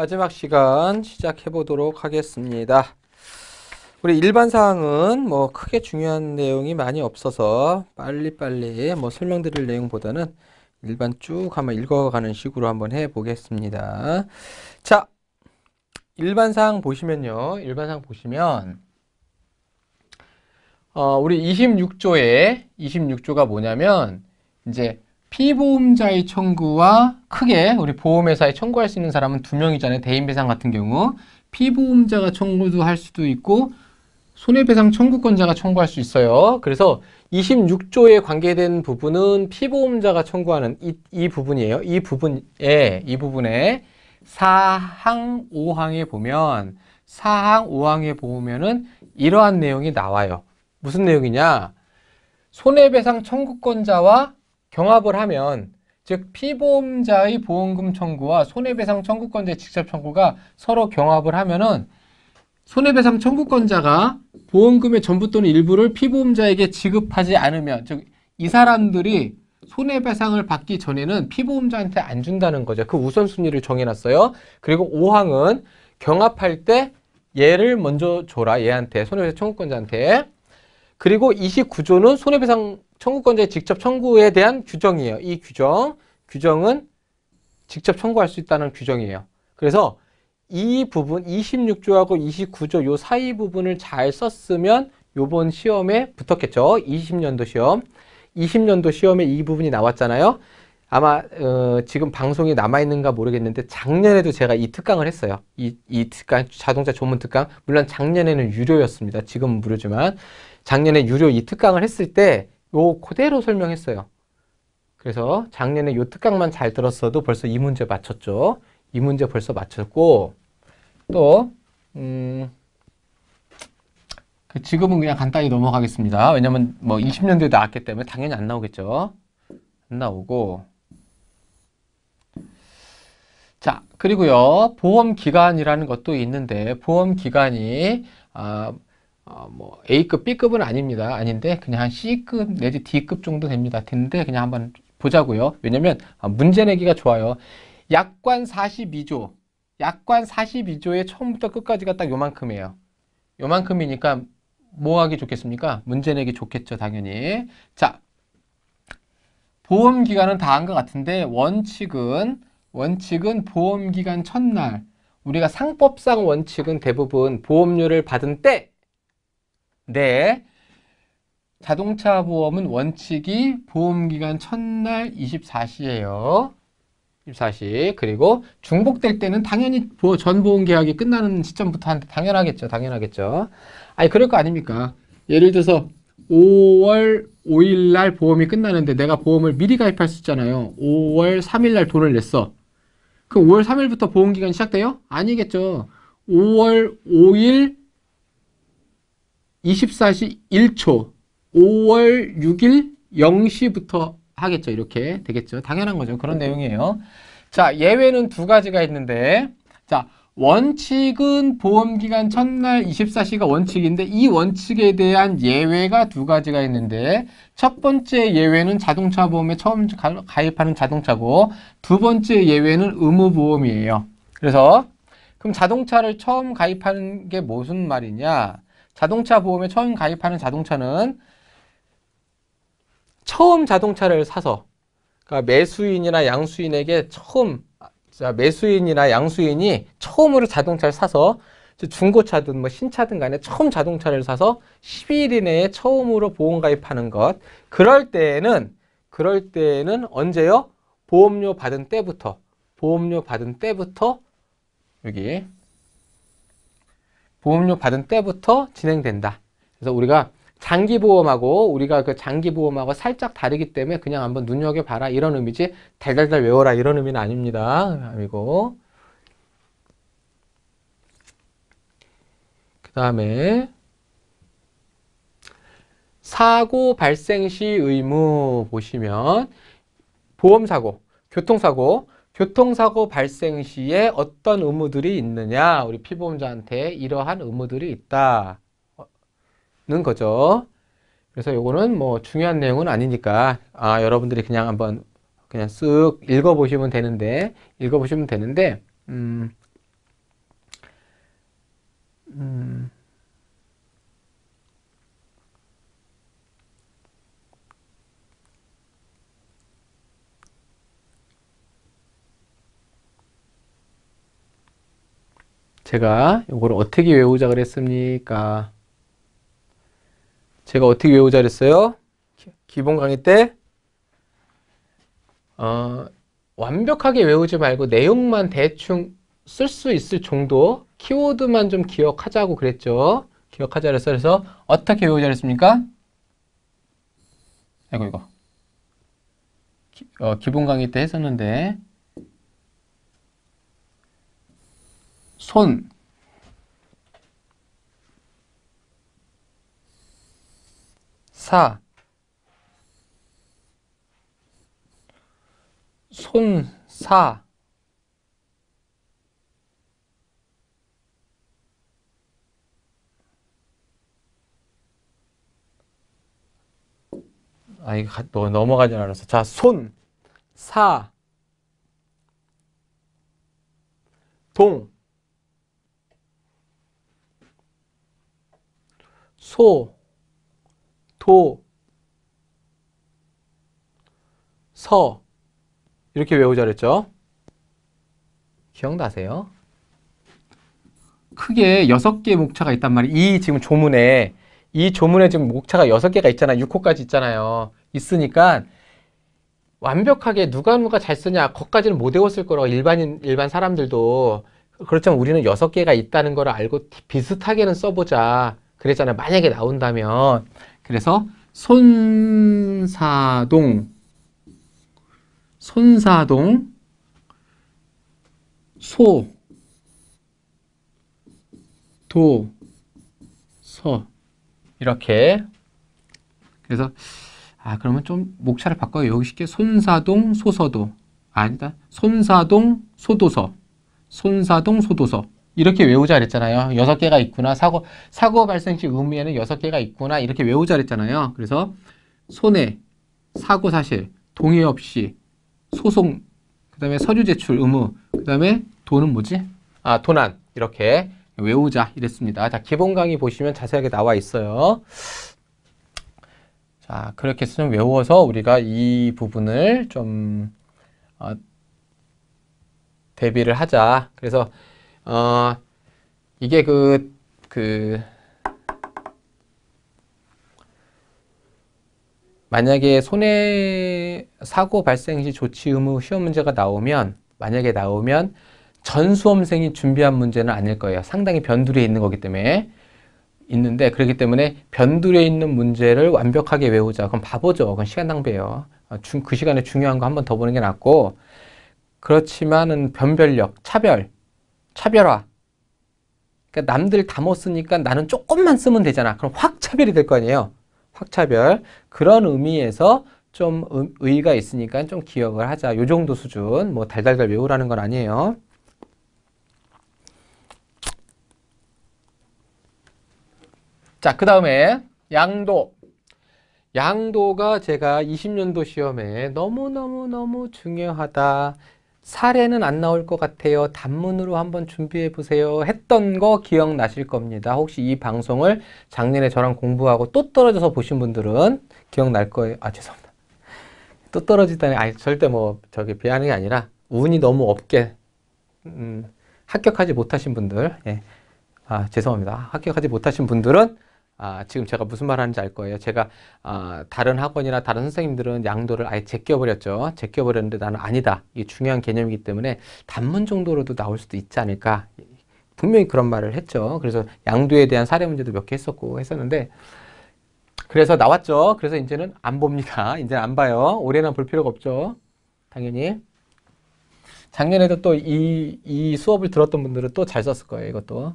마지막 시간 시작해 보도록 하겠습니다. 우리 일반 사항은 뭐 크게 중요한 내용이 많이 없어서 빨리빨리 뭐 설명드릴 내용보다는 일반 쭉 한번 읽어가는 식으로 한번 해 보겠습니다. 자, 일반 사항 보시면요. 일반 사항 보시면 어, 우리 26조에 26조가 뭐냐면 이제 피보험자의 청구와 크게 우리 보험회사에 청구할 수 있는 사람은 두 명이잖아요. 대인배상 같은 경우 피보험자가 청구도 할 수도 있고 손해배상 청구권자가 청구할 수 있어요. 그래서 26조에 관계된 부분은 피보험자가 청구하는 이, 이 부분이에요. 이 부분에 이 부분에 사항 5항에 보면 사항 5항에 보면은 이러한 내용이 나와요. 무슨 내용이냐? 손해배상 청구권자와 경합을 하면 즉 피보험자의 보험금 청구와 손해배상 청구권자의 직접 청구가 서로 경합을 하면은 손해배상 청구권자가 보험금의 전부 또는 일부를 피보험자에게 지급하지 않으면 즉 이 사람들이 손해배상을 받기 전에는 피보험자한테 안 준다는 거죠. 그 우선순위를 정해놨어요. 그리고 5항은 경합할 때 얘를 먼저 줘라. 얘한테 손해배상 청구권자한테 그리고 29조는 손해배상 청구권자의 직접 청구에 대한 규정이에요. 이 규정, 규정은 직접 청구할 수 있다는 규정이에요. 그래서 이 부분 26조하고 29조 요 사이 부분을 잘 썼으면 요번 시험에 붙었겠죠. 20년도 시험. 20년도 시험에 이 부분이 나왔잖아요. 아마 어, 지금 방송이 남아있는가 모르겠는데 작년에도 제가 이 특강을 했어요. 이, 이 특강, 자동차 전문 특강. 물론 작년에는 유료였습니다. 지금은 무료지만. 작년에 유료 이 특강을 했을 때요 그대로 설명했어요. 그래서 작년에 요 특강만 잘 들었어도 벌써 이 문제 맞췄죠. 이 문제 벌써 맞췄고 또 음, 그 지금은 그냥 간단히 넘어가겠습니다. 왜냐면 뭐 20년대에 나왔기 때문에 당연히 안 나오겠죠. 안 나오고 자 그리고요 보험기간이라는 것도 있는데 보험기간이 아, 어, 뭐 A급, B급은 아닙니다. 아닌데 그냥 한 C급 내지 D급 정도 됩니다. 된데 그냥 한번 보자고요. 왜냐면 어, 문제 내기가 좋아요. 약관 42조, 약관 42조의 처음부터 끝까지가 딱 요만큼이에요. 요만큼이니까 뭐 하기 좋겠습니까? 문제 내기 좋겠죠, 당연히. 자, 보험기간은 다 한 것 같은데 원칙은 원칙은 보험기간 첫날 우리가 상법상 원칙은 대부분 보험료를 받은 때 네. 자동차 보험은 원칙이 보험기간 첫날 24시예요. 24시. 그리고 중복될 때는 당연히 전 보험계약이 끝나는 시점부터 당연하겠죠. 당연하겠죠. 아니 그럴 거 아닙니까? 예를 들어서 5월 5일 날 보험이 끝나는데 내가 보험을 미리 가입할 수 있잖아요. 5월 3일 날 돈을 냈어. 그럼 5월 3일부터 보험기간이 시작돼요? 아니겠죠. 5월 5일 24시 1초 5월 6일 0시부터 하겠죠. 이렇게 되겠죠. 당연한 거죠. 그런 네. 내용이에요. 자, 예외는 두 가지가 있는데 자, 원칙은 보험기간 첫날 24시가 원칙인데 이 원칙에 대한 예외가 두 가지가 있는데 첫 번째 예외는 자동차 보험에 처음 가입하는 자동차고 두 번째 예외는 의무보험이에요. 그래서 그럼 자동차를 처음 가입하는 게 무슨 말이냐 자동차 보험에 처음 가입하는 자동차는 처음 자동차를 사서 그러니까 매수인이나 양수인에게 처음 매수인이나 양수인이 처음으로 자동차를 사서 중고차든 뭐 신차든 간에 처음 자동차를 사서 10일 이내에 처음으로 보험 가입하는 것 그럴 때에는 그럴 때에는 언제요? 보험료 받은 때부터 보험료 받은 때부터 여기 보험료 받은 때부터 진행된다. 그래서 우리가 장기 보험하고 우리가 그 장기 보험하고 살짝 다르기 때문에 그냥 한번 눈여겨봐라 이런 의미지 달달달 외워라 이런 의미는 아닙니다. 아니고 그 다음에 사고 발생 시 의무 보시면 보험사고, 교통사고 교통사고 발생 시에 어떤 의무들이 있느냐 우리 피보험자한테 이러한 의무들이 있다는 거죠 그래서 요거는 뭐 중요한 내용은 아니니까 아 여러분들이 그냥 한번 그냥 쓱 읽어보시면 되는데 읽어보시면 되는데 음, 음. 제가 이걸 어떻게 외우자 그랬습니까? 제가 어떻게 외우자 그랬어요? 기본 강의 때 어, 완벽하게 외우지 말고 내용만 대충 쓸 수 있을 정도 키워드만 좀 기억하자고 그랬죠. 기억하자 그랬어. 그래서 어떻게 외우자 그랬습니까? 아이고 이거 기, 어, 기본 강의 때 했었는데 손 사, 손, 사, 아, 이거 뭐 넘어가지 않았어. 자, 손, 사, 동, 소, 도, 서 이렇게 외우자 그랬죠? 기억나세요? 크게 6개의 목차가 있단 말이에요. 이 지금 조문에 이 조문에 지금 목차가 6개가 있잖아 6호까지 있잖아요. 있으니까 완벽하게 누가 누가 잘 쓰냐 거까지는 못 외웠을 거라고 일반인 일반 사람들도 그렇지만 우리는 6개가 있다는 걸 알고 비슷하게는 써보자. 그랬잖아요. 만약에 나온다면 그래서 손사동 손사동 소 도 서 이렇게 그래서 아 그러면 좀 목차를 바꿔요. 여기 쉽게 손사동 소서도 아니다. 손사동 소도서 손사동 소도서 이렇게 외우자 그랬잖아요. 여섯 개가 있구나. 사고, 사고 발생 시의미에는 여섯 개가 있구나. 이렇게 외우자 그랬잖아요. 그래서 손해, 사고 사실, 동의 없이, 소송, 그 다음에 서류 제출 의무, 그 다음에 돈은 뭐지? 아, 도난. 이렇게 외우자 이랬습니다. 자, 기본 강의 보시면 자세하게 나와 있어요. 자, 그렇게 쓰면 외워서 우리가 이 부분을 좀 어, 대비를 하자. 그래서 어, 이게 그, 그, 만약에 손해 사고 발생 시 조치 의무 시험 문제가 나오면 만약에 나오면 전 수험생이 준비한 문제는 아닐 거예요. 상당히 변두리에 있는 거기 때문에 있는데 그렇기 때문에 변두리에 있는 문제를 완벽하게 외우자. 그럼 바보죠. 그건 시간 낭비예요. 어, 그 시간에 중요한 거 한 번 더 보는 게 낫고 그렇지만은 변별력, 차별 차별화. 그러니까 남들 다 못 쓰니까 나는 조금만 쓰면 되잖아. 그럼 확 차별이 될 거 아니에요. 확 차별. 그런 의미에서 좀 의의가 있으니까 좀 기억을 하자. 요 정도 수준. 뭐 달달달 외우라는 건 아니에요. 자, 그 다음에 양도. 양도가 제가 20년도 시험에 너무너무너무 중요하다. 사례는 안 나올 것 같아요. 단문으로 한번 준비해 보세요. 했던 거 기억나실 겁니다. 혹시 이 방송을 작년에 저랑 공부하고 또 떨어져서 보신 분들은 기억날 거예요. 아 죄송합니다. 또 떨어지다니 아니 절대 뭐 저기 비하는 게 아니라 운이 너무 없게 음, 합격하지 못하신 분들 예. 아 죄송합니다. 합격하지 못하신 분들은 아, 지금 제가 무슨 말 하는지 알 거예요. 제가 아, 다른 학원이나 다른 선생님들은 양도를 아예 제껴버렸죠. 제껴버렸는데 나는 아니다. 이게 중요한 개념이기 때문에 단문 정도로도 나올 수도 있지 않을까. 분명히 그런 말을 했죠. 그래서 양도에 대한 사례 문제도 몇 개 했었고 했었는데 그래서 나왔죠. 그래서 이제는 안 봅니다. 이제는 안 봐요. 올해는 볼 필요가 없죠. 당연히. 작년에도 또이이 수업을 들었던 분들은 또 잘 썼을 거예요. 이것도.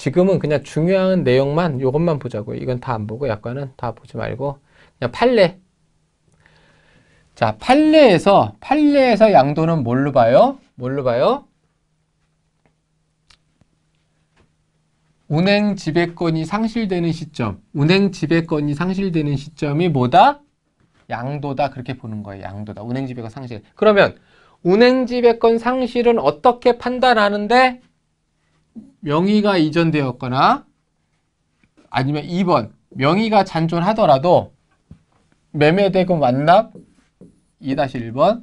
지금은 그냥 중요한 내용만 이것만 보자고요. 이건 다 안 보고 약간은 다 보지 말고 그냥 판례. 자, 판례에서 판례에서 양도는 뭘로 봐요? 뭘로 봐요? 운행 지배권이 상실되는 시점, 운행 지배권이 상실되는 시점이 뭐다? 양도다 그렇게 보는 거예요. 양도다. 운행 지배권 상실. 그러면 운행 지배권 상실은 어떻게 판단하는데? 명의가 이전되었거나 아니면 2번 명의가 잔존하더라도 매매대금 완납 2-1번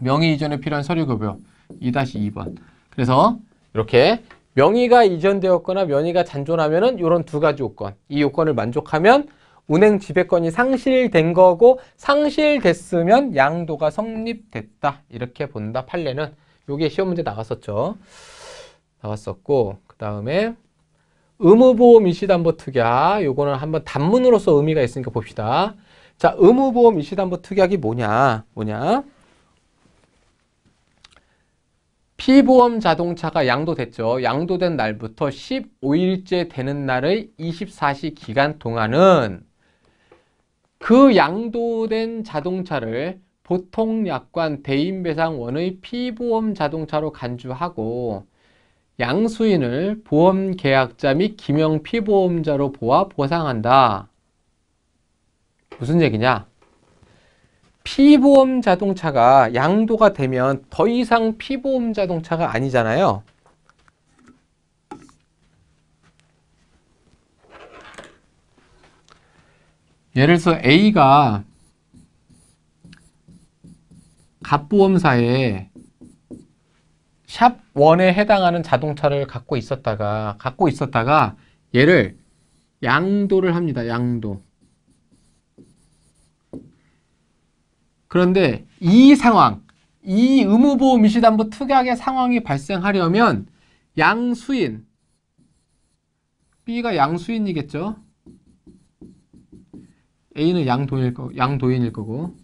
명의 이전에 필요한 서류 급여 2-2번 그래서 이렇게 명의가 이전되었거나 명의가 잔존하면 은 이런 두 가지 요건 이 요건을 만족하면 운행 지배권이 상실된 거고 상실됐으면 양도가 성립됐다 이렇게 본다 판례는 요게 시험 문제 나갔었죠 나왔었고 그 다음에 의무보험 이시담보 특약 요거는 한번 단문으로서 의미가 있으니까 봅시다. 자, 의무보험 이시담보 특약이 뭐냐? 뭐냐? 피보험 자동차가 양도됐죠. 양도된 날부터 15일째 되는 날의 24시 기간 동안은 그 양도된 자동차를 보통 약관 대인배상원의 피보험 자동차로 간주하고 양수인을 보험 계약자 및 기명 피보험자로 보아 보상한다. 무슨 얘기냐? 피보험 자동차가 양도가 되면 더 이상 피보험 자동차가 아니잖아요. 예를 들어 A가 갑보험사에 샵 1에 해당하는 자동차를 갖고 있었다가 갖고 있었다가 얘를 양도를 합니다. 양도. 그런데 이 상황, 이의무보험 미시담보 특약의 상황이 발생하려면 양수인, B가 양수인이겠죠? A는 양도일 거, 양도인일 거고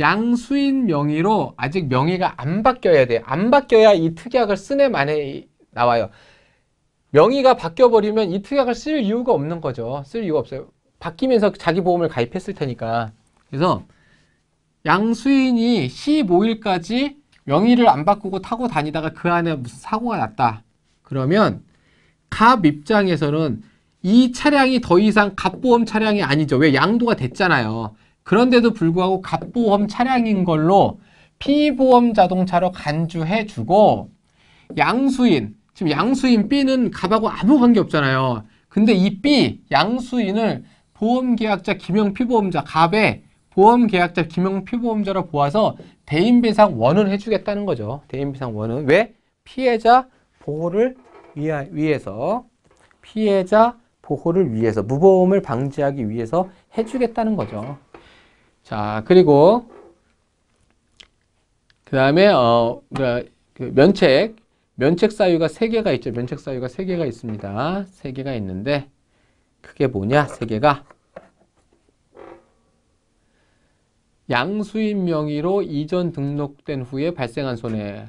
양수인 명의로 아직 명의가 안 바뀌어야 돼요. 안 바뀌어야 이 특약을 쓴 애만에 나와요. 명의가 바뀌어버리면 이 특약을 쓸 이유가 없는 거죠. 쓸 이유가 없어요. 바뀌면서 자기 보험을 가입했을 테니까. 그래서 양수인이 15일까지 명의를 안 바꾸고 타고 다니다가 그 안에 무슨 사고가 났다. 그러면 갑 입장에서는 이 차량이 더 이상 갑보험 차량이 아니죠. 왜 양도가 됐잖아요. 그런데도 불구하고 갑보험 차량인 걸로 피보험 자동차로 간주해 주고 양수인, 지금 양수인 B는 갑하고 아무 관계 없잖아요. 근데 이 B, 양수인을 보험계약자 김영피보험자 갑에 보험계약자 김영피보험자로 보아서 대인배상 원은 해주겠다는 거죠. 대인배상 원은 왜? 피해자 보호를 위하, 위해서 피해자 보호를 위해서 무보험을 방지하기 위해서 해주겠다는 거죠. 자, 그리고 어, 그 다음에 그 어, 면책, 면책 사유가 3개가 있죠. 면책 사유가 3개가 있습니다. 3개가 있는데 그게 뭐냐? 3개가 양수인 명의로 이전 등록된 후에 발생한 손해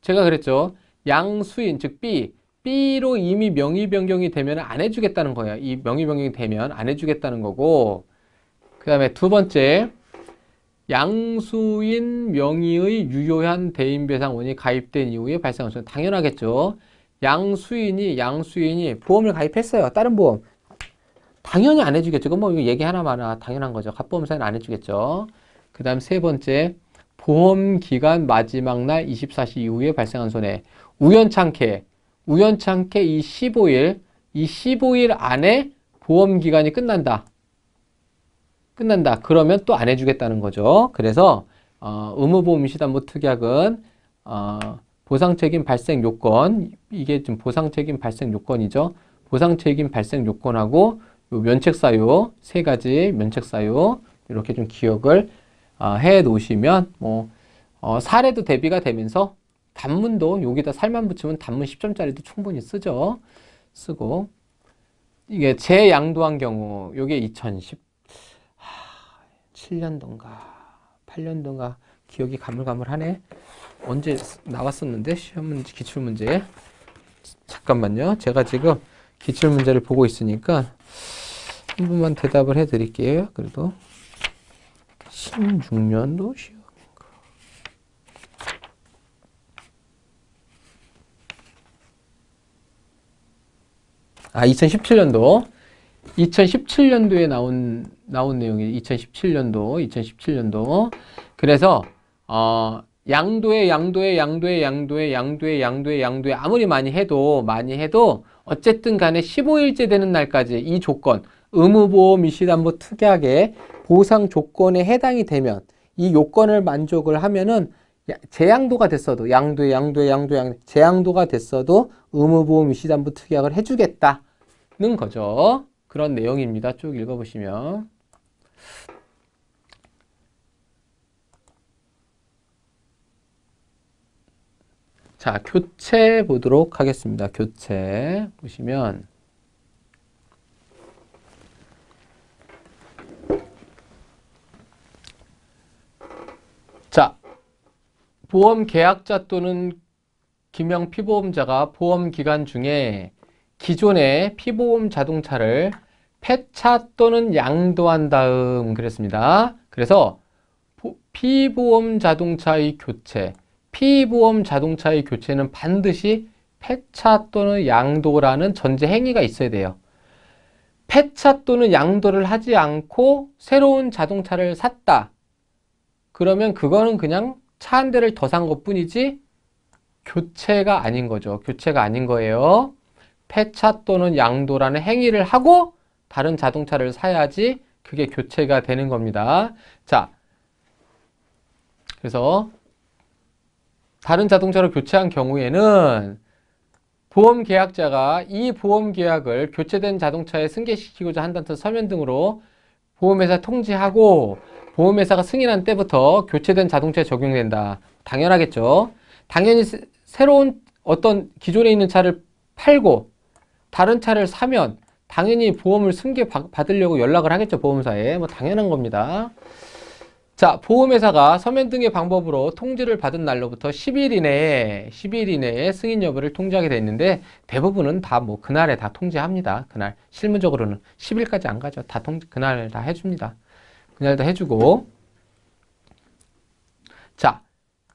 제가 그랬죠. 양수인, 즉 B, B로 이미 명의 변경이 되면 안 해주겠다는 거예요이 명의 변경이 되면 안 해주겠다는 거고 그 다음에 두 번째 양수인 명의의 유효한 대인배상원이 가입된 이후에 발생한 손 당연하겠죠. 양수인이 양수인이 보험을 가입했어요. 다른 보험 당연히 안 해주겠죠. 그건 뭐 얘기 하나마나 당연한 거죠. 갑보험사는 안 해주겠죠. 그 다음 세 번째 보험기간 마지막 날 24시 이후에 발생한 손해 우연찮게 우연찮게 이 15일 이 15일 안에 보험기간이 끝난다. 끝난다. 그러면 또 안 해주겠다는 거죠. 그래서 어, 의무보험 임시담보 특약은 어, 보상책임 발생 요건 이게 지금 보상책임 발생 요건이죠. 보상책임 발생 요건하고 면책사유 세 가지 면책사유 이렇게 좀 기억을 어, 해 놓으시면 뭐 어, 사례도 대비가 되면서 단문도 여기다 살만 붙이면 단문 10점짜리도 충분히 쓰죠. 쓰고 이게 재양도한 경우 이게 2010 7년도인가 8년도인가 기억이 가물가물하네 언제 나왔었는데 시험문제 기출문제 잠깐만요 제가 지금 기출문제를 보고 있으니까 한 분만 대답을 해 드릴게요 그래도 16년도 시험 아 2017년도 2017년도에 나온 나온 내용이 2017년도, 2017년도. 그래서 어, 양도에 양도에 양도에 양도에 양도에 양도에 양도에 아무리 많이 해도 많이 해도 어쨌든 간에 15일째 되는 날까지 이 조건 의무보험 이시담보 특약의 보상 조건에 해당이 되면 이 요건을 만족을 하면은 재양도가 됐어도 양도에 양도에 양도에 양도 재양도가 됐어도 의무보험 이시담보 특약을 해주겠다는 거죠. 그런 내용입니다. 쭉 읽어보시면. 자, 교체 보도록 하겠습니다. 교체 보시면 자, 보험 계약자 또는 기명 피보험자가 보험 기간 중에 기존의 피보험 자동차를 폐차 또는 양도한 다음 그랬습니다. 그래서 피보험 자동차의 교체, 피보험 자동차의 교체는 반드시 폐차 또는 양도라는 전제 행위가 있어야 돼요. 폐차 또는 양도를 하지 않고 새로운 자동차를 샀다. 그러면 그거는 그냥 차 한 대를 더 산 것 뿐이지 교체가 아닌 거죠. 교체가 아닌 거예요. 폐차 또는 양도라는 행위를 하고 다른 자동차를 사야지 그게 교체가 되는 겁니다. 자, 그래서 다른 자동차로 교체한 경우에는 보험 계약자가 이 보험 계약을 교체된 자동차에 승계시키고자 한다는 서면 등으로 보험회사 통지하고 보험회사가 승인한 때부터 교체된 자동차에 적용된다. 당연하겠죠. 당연히 새로운 어떤 기존에 있는 차를 팔고 다른 차를 사면 당연히 보험을 승계 받으려고 연락을 하겠죠 보험사에 뭐 당연한 겁니다 자 보험회사가 서면 등의 방법으로 통지를 받은 날로부터 10일 이내에 10일 이내에 승인 여부를 통지하게 되는데 대부분은 다 뭐 그날에 다 통지합니다 그날 실무적으로는 10일까지 안 가죠 다 통, 지 그날 다 해줍니다 그날 다 해주고 자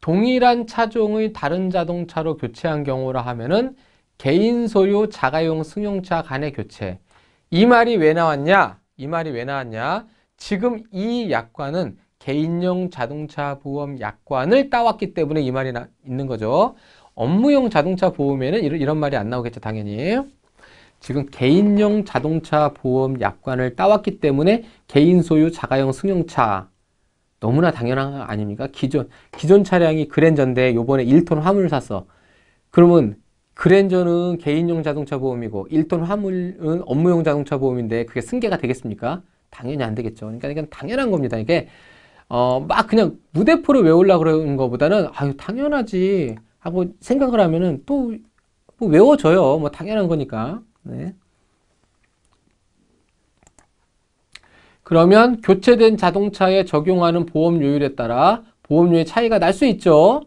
동일한 차종의 다른 자동차로 교체한 경우라 하면은 개인 소유 자가용 승용차 간의 교체 이 말이 왜 나왔냐? 이 말이 왜 나왔냐? 지금 이 약관은 개인용 자동차 보험 약관을 따왔기 때문에 이 말이 나, 있는 거죠. 업무용 자동차 보험에는 이런, 이런 말이 안 나오겠죠, 당연히. 지금 개인용 자동차 보험 약관을 따왔기 때문에 개인 소유 자가용 승용차 너무나 당연한 거 아닙니까? 기존 기존 차량이 그랜저인데 요번에 1톤 화물을 샀어. 그러면 그랜저는 개인용 자동차 보험이고 1톤 화물은 업무용 자동차 보험인데 그게 승계가 되겠습니까? 당연히 안 되겠죠. 그러니까 이건 당연한 겁니다. 이게 어, 막 그냥 무대포를 외우려고 그러는 것보다는 아유 당연하지 하고 생각을 하면은 또 뭐 외워져요. 뭐 당연한 거니까. 네. 그러면 교체된 자동차에 적용하는 보험료율에 따라 보험료의 차이가 날 수 있죠.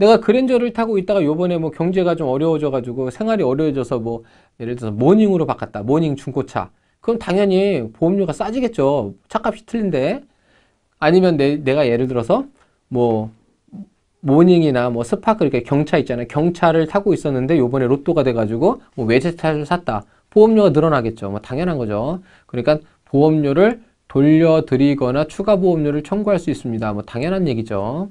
내가 그랜저를 타고 있다가 요번에 뭐 경제가 좀 어려워져 가지고 생활이 어려워져서 뭐 예를 들어서 모닝으로 바꿨다 모닝 중고차 그럼 당연히 보험료가 싸지겠죠 차값이 틀린데 아니면 내, 내가 예를 들어서 뭐 모닝이나 뭐 스파크 이렇게 경차 있잖아요 경차를 타고 있었는데 요번에 로또가 돼 가지고 뭐 외제차를 샀다 보험료가 늘어나겠죠 뭐 당연한 거죠 그러니까 보험료를 돌려드리거나 추가 보험료를 청구할 수 있습니다 뭐 당연한 얘기죠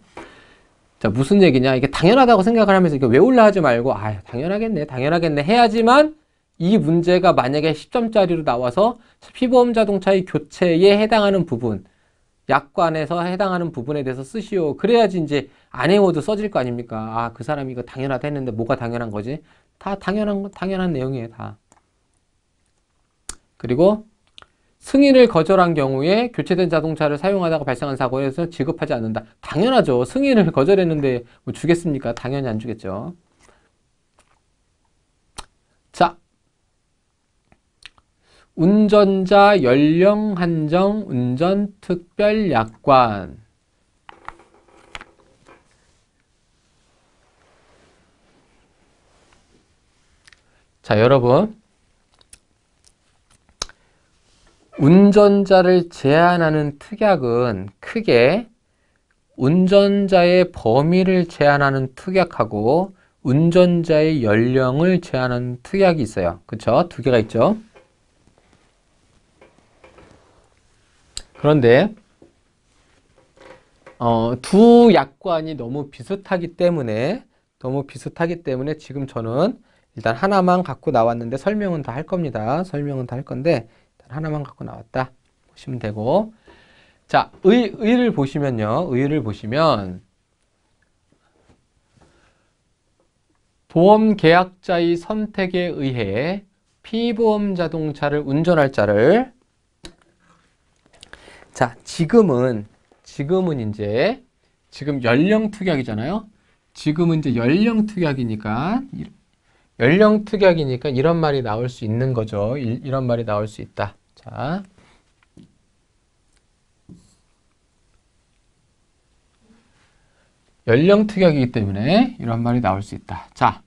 자 무슨 얘기냐 이게 당연하다고 생각을 하면서 이게 외울라 하지 말고 아 당연하겠네 당연하겠네 해야지만 이 문제가 만약에 10점짜리로 나와서 피보험 자동차의 교체에 해당하는 부분 약관에서 해당하는 부분에 대해서 쓰시오 그래야지 이제 안 외워도 써질 거 아닙니까 아그 사람이 이거 당연하다 했는데 뭐가 당연한 거지 다 당연한 당연한 내용이에요 다 그리고 승인을 거절한 경우에 교체된 자동차를 사용하다가 발생한 사고에서 지급하지 않는다. 당연하죠. 승인을 거절했는데 뭐 주겠습니까? 당연히 안 주겠죠. 자, 운전자 연령 한정 운전 특별 약관 자 여러분 운전자를 제한하는 특약은 크게 운전자의 범위를 제한하는 특약하고 운전자의 연령을 제한하는 특약이 있어요. 그쵸? 두 개가 있죠. 그런데 어, 두 약관이 너무 비슷하기 때문에 너무 비슷하기 때문에 지금 저는 일단 하나만 갖고 나왔는데 설명은 다 할 겁니다. 설명은 다 할 건데 하나만 갖고 나왔다 보시면 되고 자, 의, 의를 보시면요. 의를 보시면 보험 계약자의 선택에 의해 피보험 자동차를 운전할 자를 자, 지금은 지금은 이제 지금 연령 특약이잖아요. 지금은 이제 연령 특약이니까 연령 특약이니까 이런 말이 나올 수 있는 거죠. 이, 이런 말이 나올 수 있다. 자. 연령 특약이기 때문에 이런 말이 나올 수 있다. 자.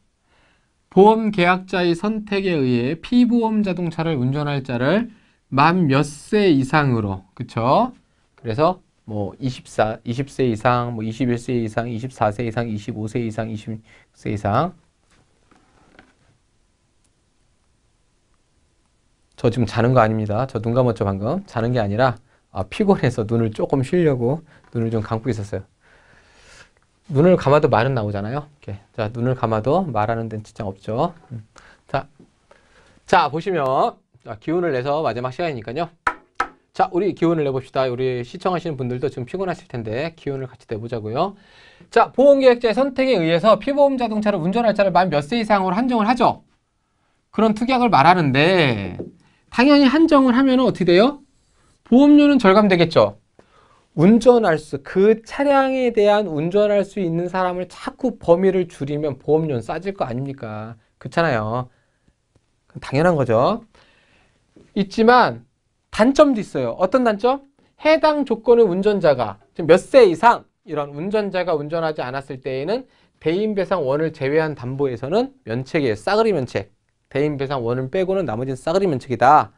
보험 계약자의 선택에 의해 피보험 자동차를 운전할 자를 만 몇 세 이상으로 그쵸? 그래서 뭐 24, 20세 이상, 뭐 21세 이상, 24세 이상, 25세 이상, 20세 이상 저 지금 자는 거 아닙니다. 저 눈 감았죠 방금. 자는 게 아니라 아, 피곤해서 눈을 조금 쉬려고 눈을 좀 감고 있었어요. 눈을 감아도 말은 나오잖아요. 이렇게. 자, 눈을 감아도 말하는 데는 지장 없죠. 음. 자, 자 보시면 자, 기운을 내서 마지막 시간이니까요. 자, 우리 기운을 내봅시다. 우리 시청하시는 분들도 지금 피곤하실 텐데 기운을 같이 내보자고요. 자, 보험계획자의 선택에 의해서 피보험 자동차를 운전할 자를 만 몇 세 이상으로 한정을 하죠. 그런 특약을 말하는데 당연히 한정을 하면 어떻게 돼요? 보험료는 절감되겠죠. 운전할 수, 그 차량에 대한 운전할 수 있는 사람을 자꾸 범위를 줄이면 보험료는 싸질 거 아닙니까? 그렇잖아요. 당연한 거죠. 있지만 단점도 있어요. 어떤 단점? 해당 조건의 운전자가 몇 세 이상 이런 운전자가 운전하지 않았을 때에는 대인배상원을 제외한 담보에서는 면책이에요. 싸그리 면책. 대인배상 원을 빼고는 나머지는 싸그리 면책이다.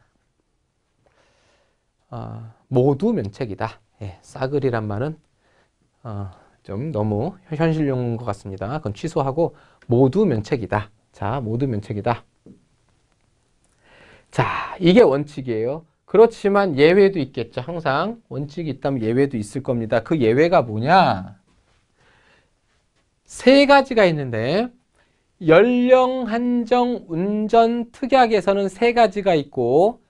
어, 모두 면책이다. 예, 싸그리란 말은 어, 좀 너무 현실용인 것 같습니다. 그건 취소하고 모두 면책이다. 자, 모두 면책이다. 자, 이게 원칙이에요. 그렇지만 예외도 있겠죠. 항상 원칙이 있다면 예외도 있을 겁니다. 그 예외가 뭐냐? 세 가지가 있는데 연령 한정 운전 특약에서는 세 가지가 있고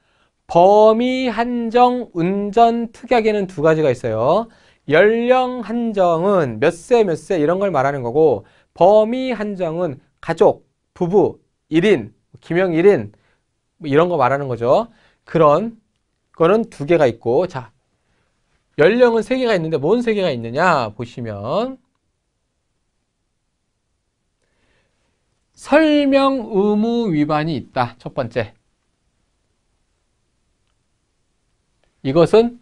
범위 한정 운전 특약에는 두 가지가 있어요. 연령 한정은 몇세 몇 세 이런 걸 말하는 거고 범위 한정은 가족, 부부, 1인, 김영 1인 뭐 이런 거 말하는 거죠. 그런 거는 두 개가 있고 자 연령은 세 개가 있는데 뭔 세 개가 있느냐 보시면 설명 의무 위반이 있다. 첫 번째. 이것은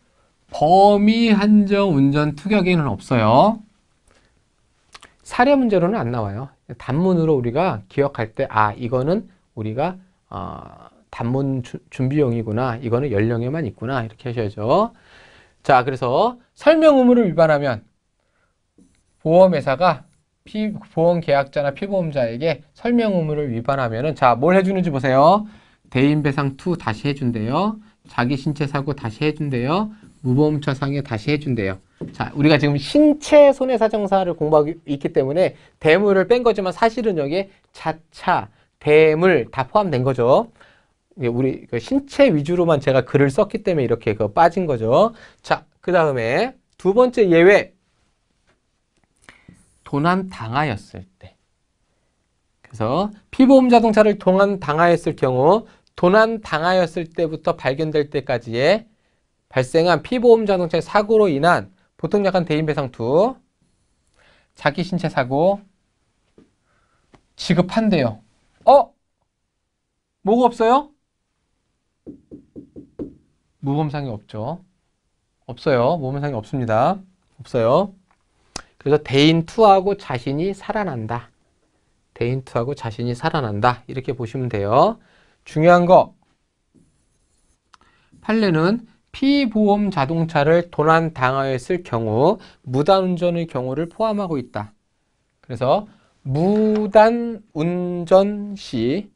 범위 한정 운전 특약에는 없어요. 사례 문제로는 안 나와요. 단문으로 우리가 기억할 때, 아, 이거는 우리가, 어, 단문 주, 준비용이구나. 이거는 연령에만 있구나. 이렇게 하셔야죠. 자, 그래서 설명 의무를 위반하면 보험회사가 피보험 계약자나 피보험자에게 설명 의무를 위반하면은 자, 뭘 해주는지 보세요. 대인배상 투 다시 해준대요. 자기 신체 사고 다시 해준대요. 무보험차 상해 다시 해준대요. 자, 우리가 지금 신체 손해사정사를 공부하고 있기 때문에 대물을 뺀 거지만 사실은 여기에 자차, 대물 다 포함된 거죠. 우리 그 신체 위주로만 제가 글을 썼기 때문에 이렇게 그 빠진 거죠. 자, 그 다음에 두 번째 예외 도난당하였을 때 그래서 피보험 자동차를 도난당하였을 경우 도난당하였을 때부터 발견될 때까지의 발생한 피보험 자동차의 사고로 인한 보통 약한 대인배상 투 자기 신체 사고 지급한대요 어? 뭐가 없어요? 무범상이 없죠 없어요 무범상이 없습니다 없어요 그래서 대인투하고 자신이 살아난다. 대인투하고 자신이 살아난다. 이렇게 보시면 돼요. 중요한 거. 판례는 피보험 자동차를 도난당하였을 경우 무단운전의 경우를 포함하고 있다. 그래서 무단운전 시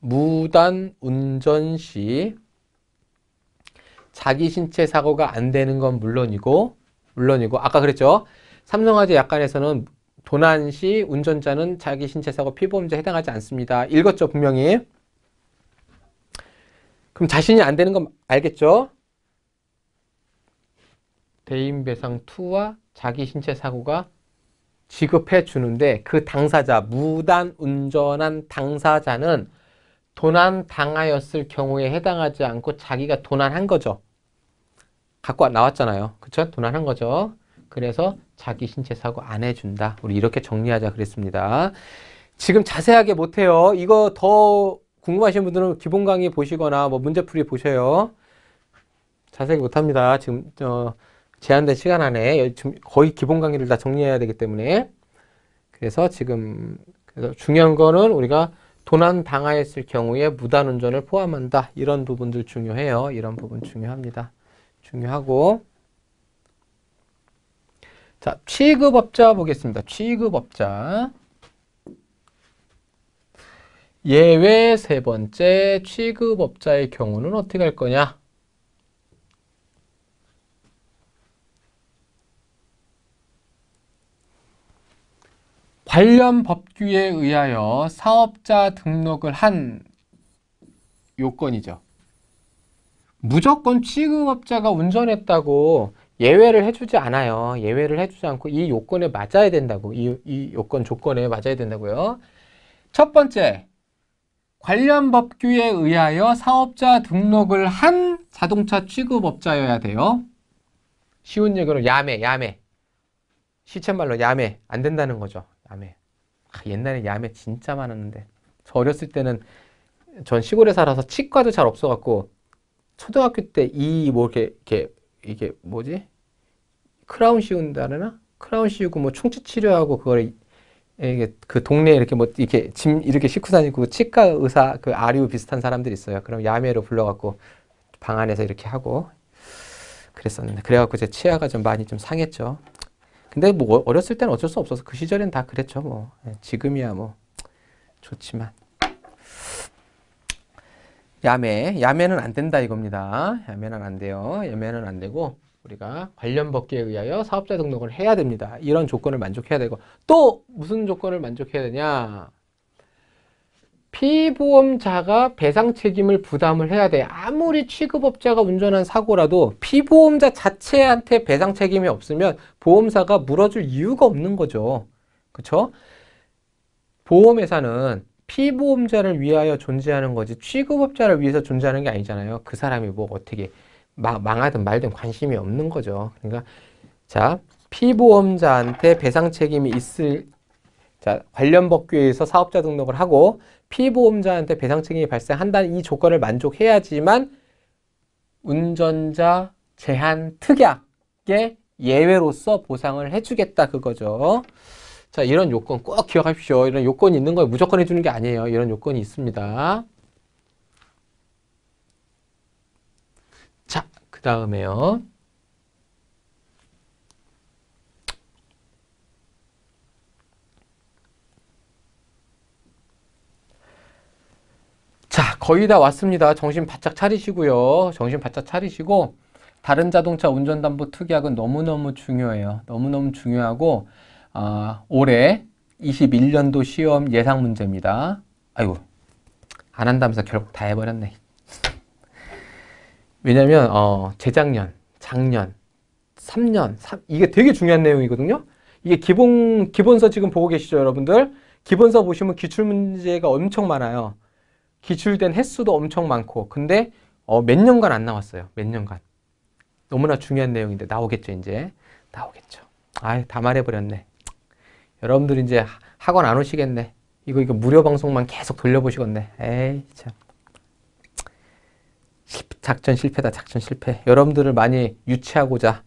무단운전 시 자기 신체 사고가 안 되는 건 물론이고 물론이고 아까 그랬죠. 삼성화재 약관에서는 도난 시 운전자는 자기 신체사고 피보험자에 해당하지 않습니다. 읽었죠 분명히. 그럼 자신이 안 되는 건 알겠죠? 대인배상2와 자기 신체 사고가 지급해 주는데 그 당사자, 무단 운전한 당사자는 도난당하였을 경우에 해당하지 않고 자기가 도난한 거죠. 갖고 나왔잖아요. 그렇죠 도난한 거죠. 그래서 자기 신체 사고 안 해준다. 우리 이렇게 정리하자 그랬습니다. 지금 자세하게 못해요. 이거 더 궁금하신 분들은 기본 강의 보시거나 뭐 문제풀이 보셔요. 자세하게 못합니다. 지금 어, 제한된 시간 안에 지금 거의 기본 강의를 다 정리해야 되기 때문에 그래서 지금 그래서 중요한 거는 우리가 도난 당하였을 경우에 무단운전을 포함한다. 이런 부분들 중요해요. 이런 부분 중요합니다. 중요하고 자 취급업자 보겠습니다. 취급업자 예외 세 번째 취급업자의 경우는 어떻게 할 거냐? 관련 법규에 의하여 사업자 등록을 한 요건이죠. 무조건 취급업자가 운전했다고 예외를 해주지 않아요. 예외를 해주지 않고 이 요건에 맞아야 된다고. 이, 이 요건 조건에 맞아야 된다고요. 첫 번째, 관련 법규에 의하여 사업자 등록을 한 자동차 취급업자여야 돼요. 쉬운 얘기로 야매, 야매. 시쳇말로 야매. 안 된다는 거죠. 야매. 아, 옛날에 야매 진짜 많았는데. 저 어렸을 때는 전 시골에 살아서 치과도 잘 없어갖고 초등학교 때 이뭐 이렇게, 이렇게 이게 뭐지? 크라운 씌운다나 크라운 씌우고 뭐 충치 치료하고 그걸 이게 그 동네에 이렇게 뭐 이렇게 짐 이렇게 싣고 다니고 치과 의사 그 아류 비슷한 사람들이 있어요. 그럼 야매로 불러갖고 방 안에서 이렇게 하고 그랬었는데 그래갖고 제 치아가 좀 많이 좀 상했죠. 근데 뭐 어, 어렸을 때는 어쩔 수 없어서 그 시절엔 다 그랬죠. 뭐 예, 지금이야 뭐 좋지만. 야매, 야매는 안 된다 이겁니다. 야매는 안 돼요. 야매는 안 되고 우리가 관련 법규에 의하여 사업자 등록을 해야 됩니다. 이런 조건을 만족해야 되고 또 무슨 조건을 만족해야 되냐? 피보험자가 배상 책임을 부담을 해야 돼. 아무리 취급업자가 운전한 사고라도 피보험자 자체한테 배상 책임이 없으면 보험사가 물어줄 이유가 없는 거죠. 그렇죠? 보험회사는 피보험자를 위하여 존재하는 거지 취급업자를 위해서 존재하는 게 아니잖아요. 그 사람이 뭐 어떻게 망하든 말든 관심이 없는 거죠. 그러니까 자 피보험자한테 배상 책임이 있을 자 관련 법규에서 사업자 등록을 하고 피보험자한테 배상 책임이 발생한다는 이 조건을 만족해야지만 운전자 제한 특약의 예외로서 보상을 해주겠다 그거죠. 자, 이런 요건 꼭 기억하십시오. 이런 요건이 있는 걸 무조건 해주는 게 아니에요. 이런 요건이 있습니다. 자, 그 다음에요. 자, 거의 다 왔습니다. 정신 바짝 차리시고요. 정신 바짝 차리시고 다른 자동차 운전담보 특약은 너무너무 중요해요. 너무너무 중요하고 어, 올해 21년도 시험 예상 문제입니다. 아이고 안 한다면서 결국 다 해버렸네. 왜냐면 어, 재작년, 작년, 3년, 3, 이게 되게 중요한 내용이거든요. 이게 기본, 기본서 지금 보고 계시죠 여러분들? 기본서 보시면 기출문제가 엄청 많아요. 기출된 횟수도 엄청 많고 근데 어, 몇 년간 안 나왔어요. 몇 년간. 너무나 중요한 내용인데 나오겠죠 이제. 나오겠죠. 아다 말해버렸네. 여러분들 이제 학원 안 오시겠네. 이거 이거 무료 방송만 계속 돌려보시겠네. 에이 참. 작전 실패다 작전 실패. 여러분들을 많이 유치하고자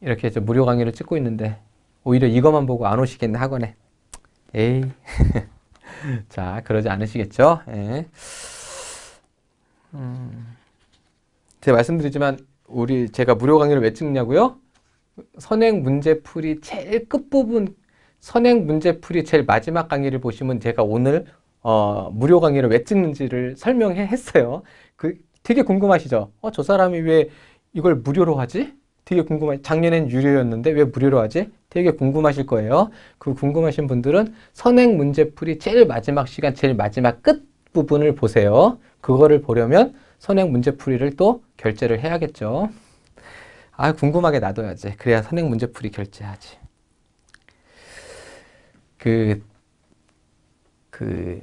이렇게 저 무료 강의를 찍고 있는데 오히려 이것만 보고 안 오시겠네 학원에. 에이. 자 그러지 않으시겠죠? 예. 음. 제가 말씀드리지만 우리 제가 무료 강의를 왜 찍냐고요? 선행 문제풀이 제일 끝부분 선행 문제풀이 제일 마지막 강의를 보시면 제가 오늘 어, 무료 강의를 왜 찍는지를 설명 했어요. 그 되게 궁금하시죠? 어, 저 사람이 왜 이걸 무료로 하지? 되게 궁금해. 작년엔 유료였는데 왜 무료로 하지? 되게 궁금하실 거예요. 그 궁금하신 분들은 선행 문제풀이 제일 마지막 시간, 제일 마지막 끝 부분을 보세요. 그거를 보려면 선행 문제풀이를 또 결제를 해야겠죠. 아, 궁금하게 놔둬야지. 그래야 선행 문제풀이 결제하지. 그, 그,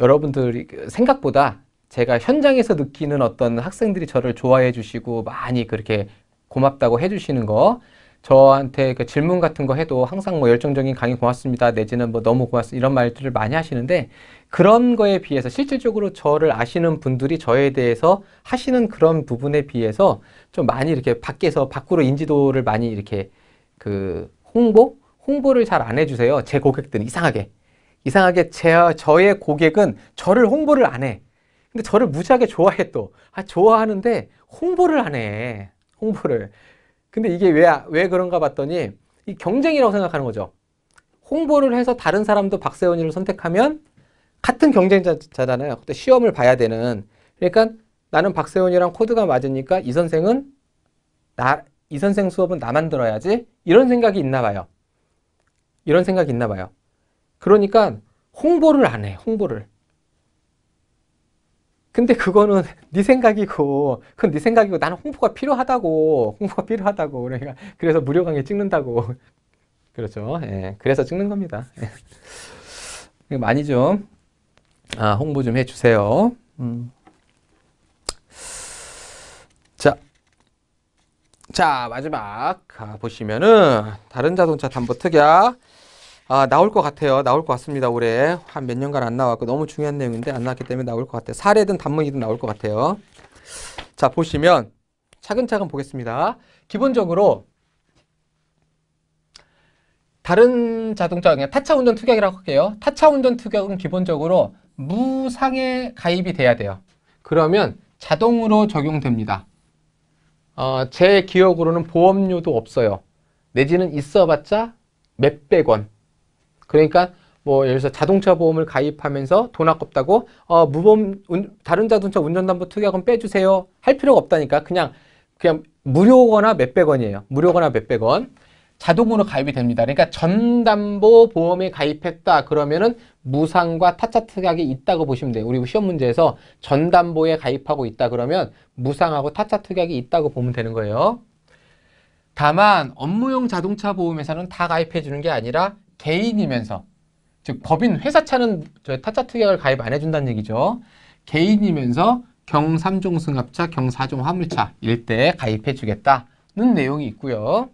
여러분들이 그 생각보다 제가 현장에서 느끼는 어떤 학생들이 저를 좋아해 주시고 많이 그렇게 고맙다고 해 주시는 거 저한테 그 질문 같은 거 해도 항상 뭐 열정적인 강의 고맙습니다 내지는 뭐 너무 고맙습니다 이런 말들을 많이 하시는데 그런 거에 비해서 실질적으로 저를 아시는 분들이 저에 대해서 하시는 그런 부분에 비해서 좀 많이 이렇게 밖에서 밖으로 인지도를 많이 이렇게 그 홍보 홍보를 잘 안 해주세요. 제 고객들은 이상하게. 이상하게 제, 저의 고객은 저를 홍보를 안 해. 근데 저를 무지하게 좋아해 또. 아, 좋아하는데 홍보를 안 해. 홍보를. 근데 이게 왜, 왜 그런가 봤더니 이 경쟁이라고 생각하는 거죠. 홍보를 해서 다른 사람도 박세원이를 선택하면 같은 경쟁자잖아요. 그때 시험을 봐야 되는. 그러니까 나는 박세원이랑 코드가 맞으니까 이 선생은 나, 이 선생 수업은 나만 들어야지 이런 생각이 있나 봐요. 이런 생각이 있나 봐요. 그러니까 홍보를 안 해, 홍보를. 근데 그거는 네 생각이고 그건 네 생각이고 나는 홍보가 필요하다고 홍보가 필요하다고 그러니까 그래서 무료 강의 찍는다고 그렇죠 예, 그래서 찍는 겁니다 예. 많이 좀 아, 홍보 좀 해주세요 음. 자, 자 마지막 아, 보시면은 다른 자동차 담보 특약 아, 나올 것 같아요. 나올 것 같습니다. 올해 한 몇 년간 안 나왔고 너무 중요한 내용인데 안 나왔기 때문에 나올 것 같아요. 사례든 단문이든 나올 것 같아요. 자 보시면 차근차근 보겠습니다. 기본적으로 다른 자동차 그냥 타차 운전 특약이라고 할게요. 타차 운전 특약은 기본적으로 무상에 가입이 돼야 돼요. 그러면 자동으로 적용됩니다. 어, 제 기억으로는 보험료도 없어요. 내지는 있어봤자 몇백 원. 그러니까 뭐 예를 들어서 자동차 보험을 가입하면서 돈 아깝다고 어, 무보험 운, 다른 자동차 운전담보 특약은 빼주세요 할 필요가 없다니까 그냥 그냥 무료거나 몇백 원이에요 무료거나 몇백 원 자동으로 가입이 됩니다 그러니까 전담보 보험에 가입했다 그러면은 무상과 타짜 특약이 있다고 보시면 돼요 우리 시험 문제에서 전담보에 가입하고 있다 그러면 무상하고 타짜 특약이 있다고 보면 되는 거예요 다만 업무용 자동차 보험에서는다 가입해 주는 게 아니라 개인이면서 즉 법인 회사차는 타짜 특약을 가입 안 해준다는 얘기죠. 개인이면서 경삼종 승합차, 경사종 화물차 일대 가입해주겠다는 내용이 있고요.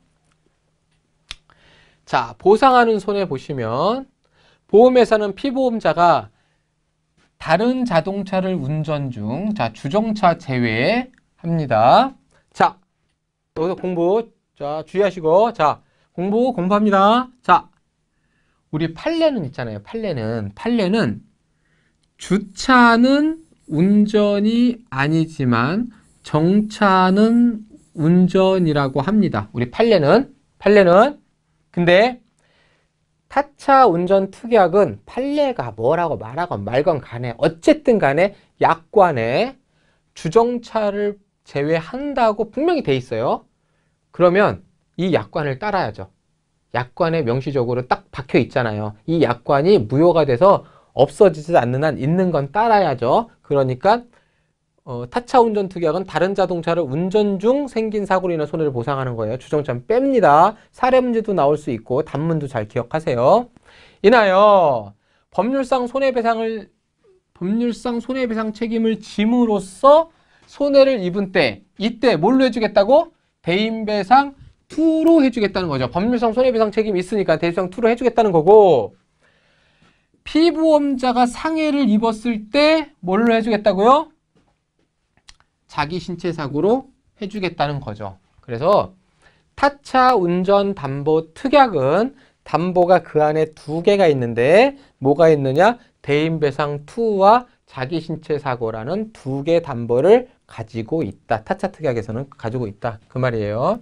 자, 보상하는 손해 보시면 보험회사는 피보험자가 다른 자동차를 운전 중, 자, 주정차 제외 합니다. 자, 여기서 공부, 자, 주의하시고, 자, 공부 공부합니다. 자, 우리 판례는 있잖아요. 판례는 판례는 주차는 운전이 아니지만 정차는 운전이라고 합니다. 우리 판례는 판례는 근데 타차 운전 특약은 판례가 뭐라고 말하건 말건 간에 어쨌든 간에 약관에 주정차를 제외한다고 분명히 돼 있어요. 그러면 이 약관을 따라야죠. 약관에 명시적으로 딱 박혀 있잖아요. 이 약관이 무효가 돼서 없어지지 않는 한 있는 건 따라야죠. 그러니까 어, 타차 운전 특약은 다른 자동차를 운전 중 생긴 사고로 인한 손해를 보상하는 거예요. 주정차는 뺍니다. 사례 문제도 나올 수 있고 단문도 잘 기억하세요. 이나요 법률상 손해배상을 법률상 손해배상 책임을 짐으로써 손해를 입은 때 이때 뭘로 해주겠다고? 대인배상 2로 해주겠다는 거죠. 법률상 손해배상 책임이 있으니까 대수형 2로 해주겠다는 거고 피보험자가 상해를 입었을 때 뭘로 해주겠다고요? 자기 신체 사고로 해주겠다는 거죠. 그래서 타차 운전 담보 특약은 담보가 그 안에 두 개가 있는데 뭐가 있느냐? 대인배상 2와 자기 신체 사고라는 두 개 담보를 가지고 있다. 타차 특약에서는 가지고 있다. 그 말이에요.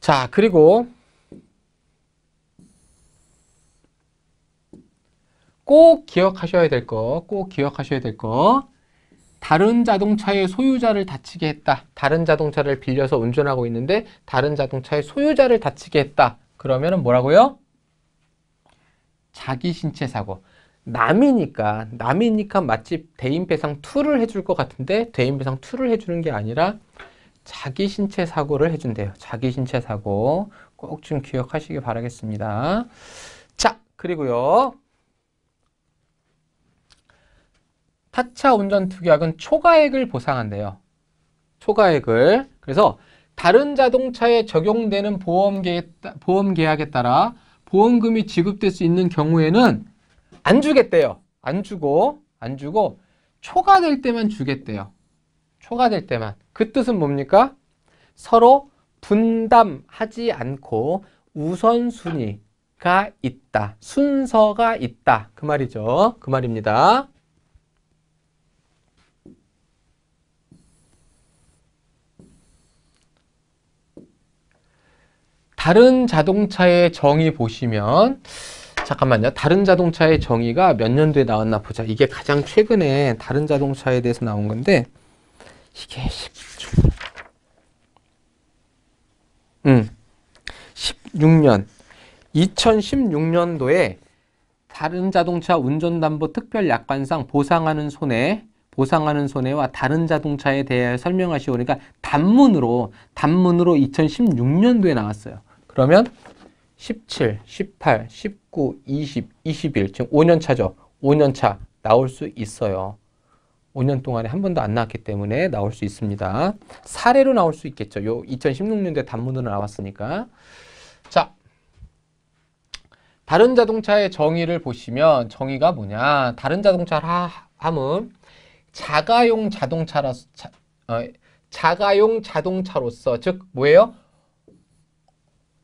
자, 그리고 꼭 기억하셔야 될 거, 꼭 기억하셔야 될 거. 다른 자동차의 소유자를 다치게 했다. 다른 자동차를 빌려서 운전하고 있는데 다른 자동차의 소유자를 다치게 했다. 그러면 뭐라고요? 자기 신체 사고. 남이니까, 남이니까 마치 대인배상 2를 해줄 것 같은데 대인배상 2를 해주는 게 아니라 자기 신체 사고를 해준대요. 자기 신체 사고 꼭 좀 기억하시기 바라겠습니다. 자, 그리고요. 타차 운전 특약은 초과액을 보상한대요. 초과액을. 그래서 다른 자동차에 적용되는 보험계, 보험 계약에 따라 보험금이 지급될 수 있는 경우에는 안 주겠대요. 안 주고, 안 주고, 초과될 때만 주겠대요. 초가될 때만 그 뜻은 뭡니까? 서로 분담하지 않고 우선순위가 있다 순서가 있다 그 말이죠 그 말입니다 다른 자동차의 정의 보시면 잠깐만요. 다른 자동차의 정의가 몇 년도에 나왔나 보자. 이게 가장 최근에 다른 자동차에 대해서 나온 건데 이게 음, 16년. 2016년도에 다른 자동차 운전담보 특별약관상 보상하는 손해, 보상하는 손해와 다른 자동차에 대해 설명하시오. 그러니까 단문으로, 단문으로 2016년도에 나왔어요. 그러면 17, 18, 19, 20, 21, 지금 5년 차죠. 5년 차 나올 수 있어요. 5년 동안에 한 번도 안 나왔기 때문에 나올 수 있습니다. 사례로 나올 수 있겠죠. 요2 0 1 6년도 단문으로 나왔으니까. 자, 다른 자동차의 정의를 보시면 정의가 뭐냐. 다른 자동차 함은 자가용 자동차라 자, 어, 자가용 자동차로서 즉 뭐예요?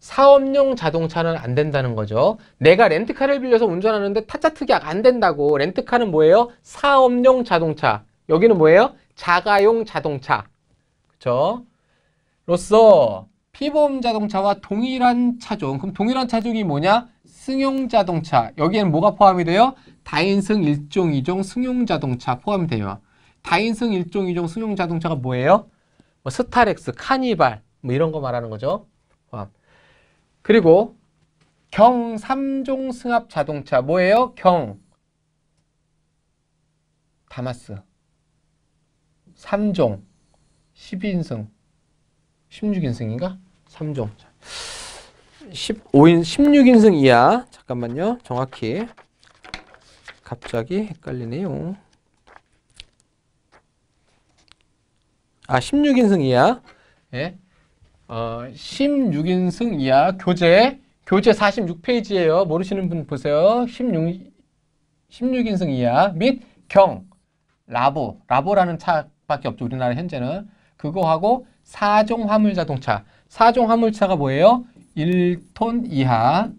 사업용 자동차는 안 된다는 거죠. 내가 렌트카를 빌려서 운전하는데 타짜 특약 안 된다고. 렌트카는 뭐예요? 사업용 자동차. 여기는 뭐예요? 자가용 자동차. 그쵸? 로써 피보험 자동차와 동일한 차종. 그럼 동일한 차종이 뭐냐? 승용 자동차. 여기에는 뭐가 포함이 돼요? 다인승 1종, 2종 승용 자동차 포함이 돼요. 다인승 1종, 2종 승용 자동차가 뭐예요? 뭐 스타렉스, 카니발 뭐 이런 거 말하는 거죠. 그리고 경 3종 승합 자동차 뭐예요? 경 다마스 3종 12인승 16인승인가? 3종 15인 16인승 이하 잠깐만요 정확히 갑자기 헷갈리네요 아 16인승 이하 예 어, 16인승 이하 교재 교재 46페이지예요. 모르시는 분 보세요. 16, 16인승 이하 및 경, 라보, 라보라는 차밖에 없죠. 우리나라 현재는. 그거하고 4종 화물 자동차. 4종 화물차가 뭐예요? 1톤 이하,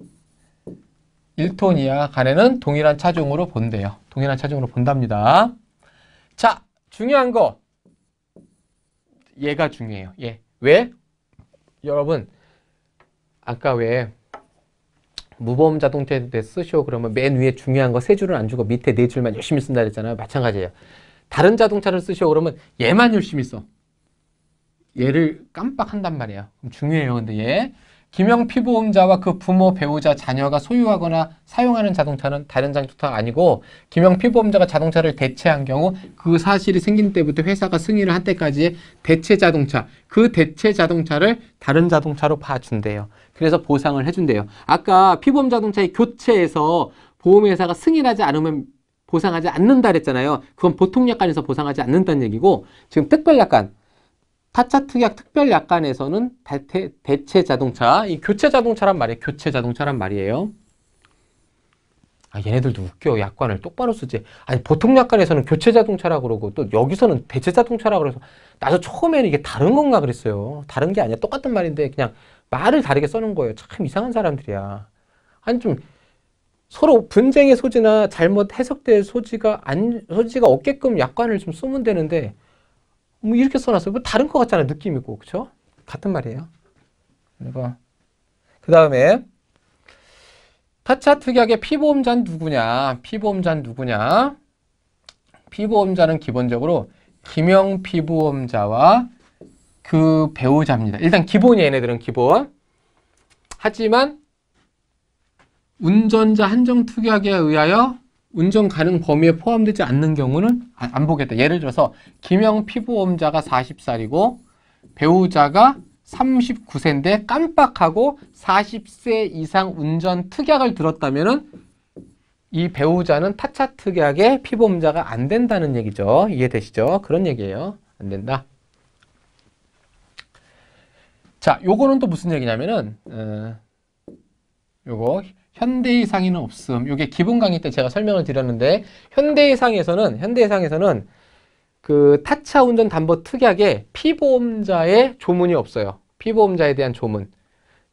1톤 이하 간에는 동일한 차종으로 본대요. 동일한 차종으로 본답니다. 자, 중요한 거. 얘가 중요해요. 예. 왜? 여러분 아까 왜 무보험 자동차인데 쓰시오 그러면 맨 위에 중요한 거 세 줄은 안 주고 밑에 네 줄만 열심히 쓴다 그랬잖아요. 마찬가지예요. 다른 자동차를 쓰시오 그러면 얘만 열심히 써. 얘를 깜빡한단 말이에요. 중요해요. 근데 얘 김영 피보험자와 그 부모, 배우자, 자녀가 소유하거나 사용하는 자동차는 다른 자동차가 아니고 김영 피보험자가 자동차를 대체한 경우 그 사실이 생긴 때부터 회사가 승인을 한때까지 대체 자동차, 그 대체 자동차를 다른 자동차로 봐준대요. 그래서 보상을 해준대요. 아까 피보험 자동차의 교체에서 보험회사가 승인하지 않으면 보상하지 않는다 그랬잖아요. 그건 보통약관에서 보상하지 않는다는 얘기고 지금 특별약관, 타짜 특약 특별 약관에서는 대체, 대체 자동차, 이 교체 자동차란 말이에요. 교체 자동차란 말이에요. 아, 얘네들도 웃겨. 약관을 똑바로 쓰지. 아니, 보통 약관에서는 교체 자동차라 그러고 또 여기서는 대체 자동차라 그래서 나도 처음에는 이게 다른 건가 그랬어요. 다른 게 아니야. 똑같은 말인데 그냥 말을 다르게 써는 거예요. 참 이상한 사람들이야. 아니, 좀 서로 분쟁의 소지나 잘못 해석될 소지가 안, 소지가 없게끔 약관을 좀 쓰면 되는데 뭐 이렇게 써놨어요. 뭐 다른 것 같잖아요. 느낌 있고. 그렇 같은 말이에요. 그러니그 다음에 타짜 특약의 피보험자는 누구냐? 피보험자는 누구냐? 피보험자는 기본적으로 김영 피보험자와 그 배우자입니다. 일단 기본이 얘네들은 기본. 하지만 운전자 한정 특약에 의하여 운전 가능 범위에 포함되지 않는 경우는 아, 안 보겠다. 예를 들어서 김영 피보험자가 40살이고 배우자가 39세인데 깜빡하고 40세 이상 운전 특약을 들었다면 이 배우자는 타차 특약에 피보험자가 안 된다는 얘기죠. 이해되시죠? 그런 얘기예요. 안 된다. 자, 요거는 또 무슨 얘기냐면은 어, 요거 현대의 상에는 없음. 이게 기본 강의 때 제가 설명을 드렸는데 현대의 상에서는 현대의 상에서는 그 타차 운전 담보 특약에 피보험자의 조문이 없어요. 피보험자에 대한 조문.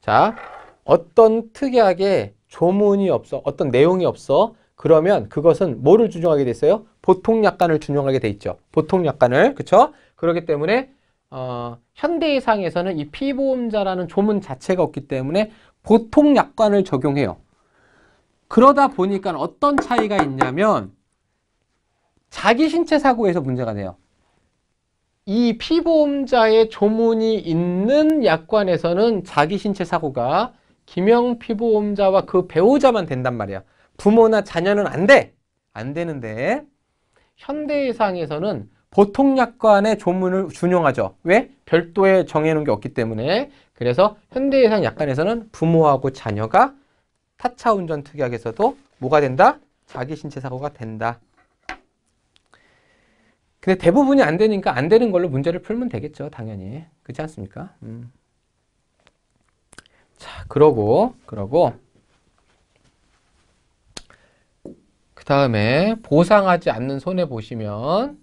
자, 어떤 특약에 조문이 없어. 어떤 내용이 없어. 그러면 그것은 뭐를 준용하게 됐어요 보통 약관을 준용하게 돼 있죠. 보통 약관을. 그렇죠? 그렇기 때문에 어, 현대의상에서는 이 피보험자라는 조문 자체가 없기 때문에 보통 약관을 적용해요. 그러다 보니까 어떤 차이가 있냐면 자기 신체 사고에서 문제가 돼요. 이 피보험자의 조문이 있는 약관에서는 자기 신체 사고가 김영 피보험자와 그 배우자만 된단 말이야. 부모나 자녀는 안 돼! 안 되는데 현대의상에서는 보통 약관의 조문을 준용하죠. 왜? 별도의 정해놓은 게 없기 때문에 그래서 현대의상 약관에서는 부모하고 자녀가 4차 운전 특약에서도 뭐가 된다? 자기 신체 사고가 된다. 근데 대부분이 안 되니까 안 되는 걸로 문제를 풀면 되겠죠. 당연히. 그렇지 않습니까? 음. 자, 그러고 그러고 그 다음에 보상하지 않는 손해 보시면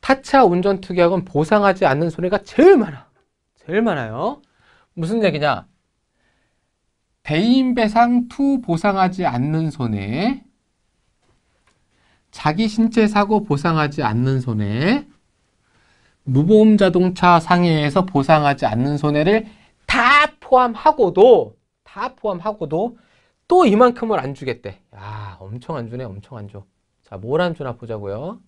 타차 운전 특약은 보상하지 않는 손해가 제일 많아. 제일 많아요. 무슨 얘기냐? 대인배상투 보상하지 않는 손해 자기 신체 사고 보상하지 않는 손해 무보험 자동차 상해에서 보상하지 않는 손해를 다 포함하고도 다 포함하고도 또 이만큼을 안 주겠대 야 엄청 안 주네 엄청 안줘자뭘 안 주나 보자고요